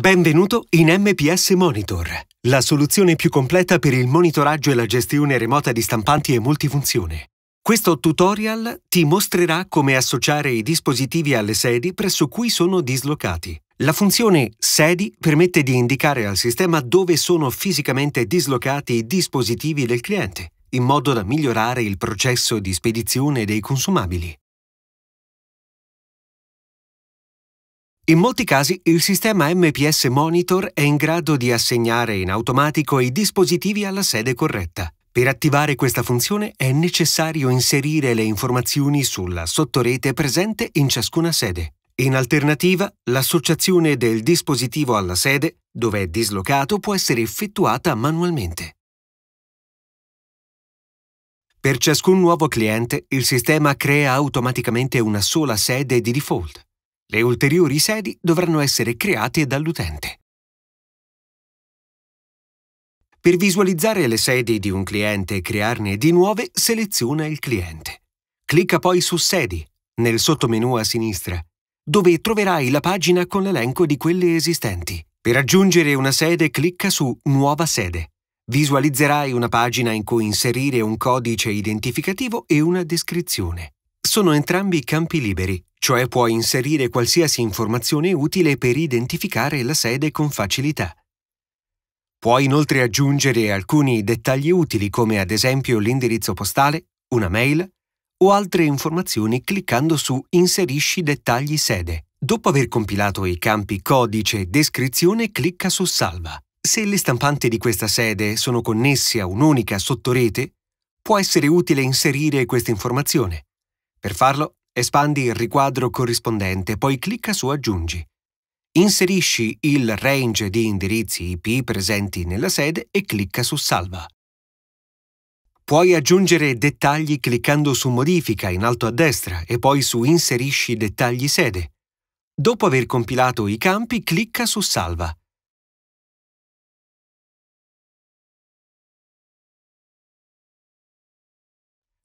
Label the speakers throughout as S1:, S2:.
S1: Benvenuto in MPS Monitor, la soluzione più completa per il monitoraggio e la gestione remota di stampanti e multifunzione. Questo tutorial ti mostrerà come associare i dispositivi alle sedi presso cui sono dislocati. La funzione Sedi permette di indicare al sistema dove sono fisicamente dislocati i dispositivi del cliente, in modo da migliorare il processo di spedizione dei consumabili. In molti casi il sistema MPS Monitor è in grado di assegnare in automatico i dispositivi alla sede corretta. Per attivare questa funzione è necessario inserire le informazioni sulla sottorete presente in ciascuna sede. In alternativa, l'associazione del dispositivo alla sede, dove è dislocato, può essere effettuata manualmente. Per ciascun nuovo cliente, il sistema crea automaticamente una sola sede di default. Le ulteriori sedi dovranno essere create dall'utente. Per visualizzare le sedi di un cliente e crearne di nuove, seleziona il cliente. Clicca poi su Sedi, nel sottomenu a sinistra, dove troverai la pagina con l'elenco di quelle esistenti. Per aggiungere una sede clicca su Nuova sede. Visualizzerai una pagina in cui inserire un codice identificativo e una descrizione. Sono entrambi campi liberi, cioè puoi inserire qualsiasi informazione utile per identificare la sede con facilità. Puoi inoltre aggiungere alcuni dettagli utili come ad esempio l'indirizzo postale, una mail o altre informazioni cliccando su Inserisci dettagli sede. Dopo aver compilato i campi codice e descrizione clicca su Salva. Se le stampanti di questa sede sono connesse a un'unica sottorete, può essere utile inserire questa informazione. Per farlo Espandi il riquadro corrispondente, poi clicca su Aggiungi. Inserisci il range di indirizzi IP presenti nella sede e clicca su Salva. Puoi aggiungere dettagli cliccando su Modifica in alto a destra e poi su Inserisci dettagli sede. Dopo aver compilato i campi, clicca su Salva.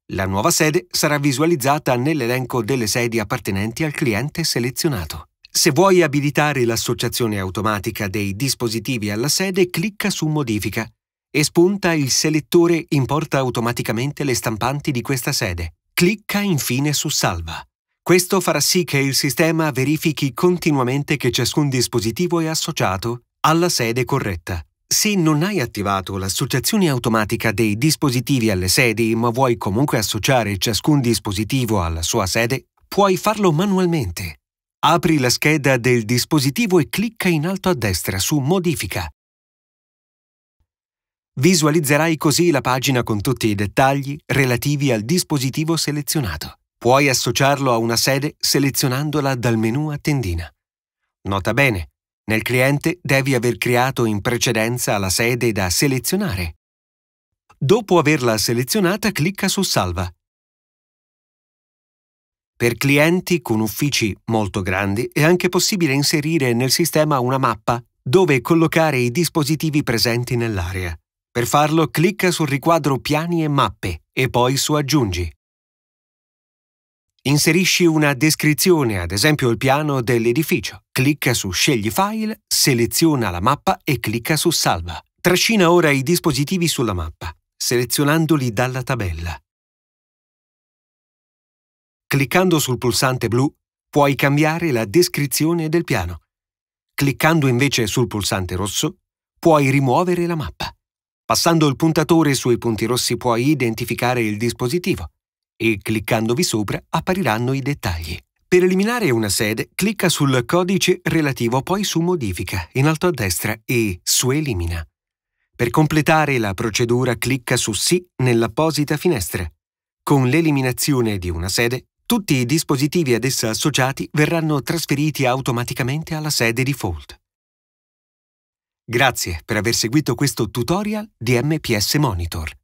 S1: La nuova sede sarà visualizzata nell'elenco delle sedi appartenenti al cliente selezionato. Se vuoi abilitare l'associazione automatica dei dispositivi alla sede, clicca su Modifica e spunta il selettore Importa automaticamente le stampanti di questa sede. Clicca infine su Salva. Questo farà sì che il sistema verifichi continuamente che ciascun dispositivo è associato alla sede corretta. Se non hai attivato l'associazione automatica dei dispositivi alle sedi, ma vuoi comunque associare ciascun dispositivo alla sua sede, puoi farlo manualmente. Apri la scheda del dispositivo e clicca in alto a destra su Modifica. Visualizzerai così la pagina con tutti i dettagli relativi al dispositivo selezionato. Puoi associarlo a una sede selezionandola dal menu a tendina. Nota bene, nel cliente devi aver creato in precedenza la sede da selezionare. Dopo averla selezionata clicca su Salva. Per clienti con uffici molto grandi è anche possibile inserire nel sistema una mappa dove collocare i dispositivi presenti nell'area. Per farlo clicca sul riquadro Piani e Mappe e poi su Aggiungi. Inserisci una descrizione, ad esempio il piano dell'edificio. Clicca su Scegli file, seleziona la mappa e clicca su Salva. Trascina ora i dispositivi sulla mappa, selezionandoli dalla tabella. Cliccando sul pulsante blu puoi cambiare la descrizione del piano. Cliccando invece sul pulsante rosso puoi rimuovere la mappa. Passando il puntatore sui punti rossi puoi identificare il dispositivo e cliccandovi sopra appariranno i dettagli. Per eliminare una sede, clicca sul codice relativo, poi su Modifica, in alto a destra, e su Elimina. Per completare la procedura clicca su Sì nell'apposita finestra. Con l'eliminazione di una sede, tutti i dispositivi ad essa associati verranno trasferiti automaticamente alla sede default. Grazie per aver seguito questo tutorial di MPS Monitor.